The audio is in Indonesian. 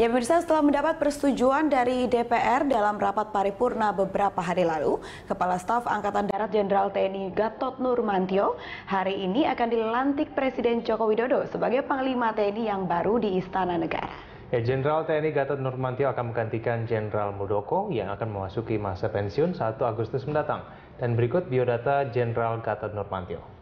Ya pemirsa setelah mendapat persetujuan dari DPR dalam rapat paripurna beberapa hari lalu, Kepala Staf Angkatan Darat Jenderal TNI Gatot Nurmantio hari ini akan dilantik Presiden Joko Widodo sebagai Panglima TNI yang baru di Istana Negara. Ya, Jenderal TNI Gatot Nurmantio akan menggantikan Jenderal Mudoko yang akan memasuki masa pensiun 1 Agustus mendatang. Dan berikut biodata Jenderal Gatot Nurmantio.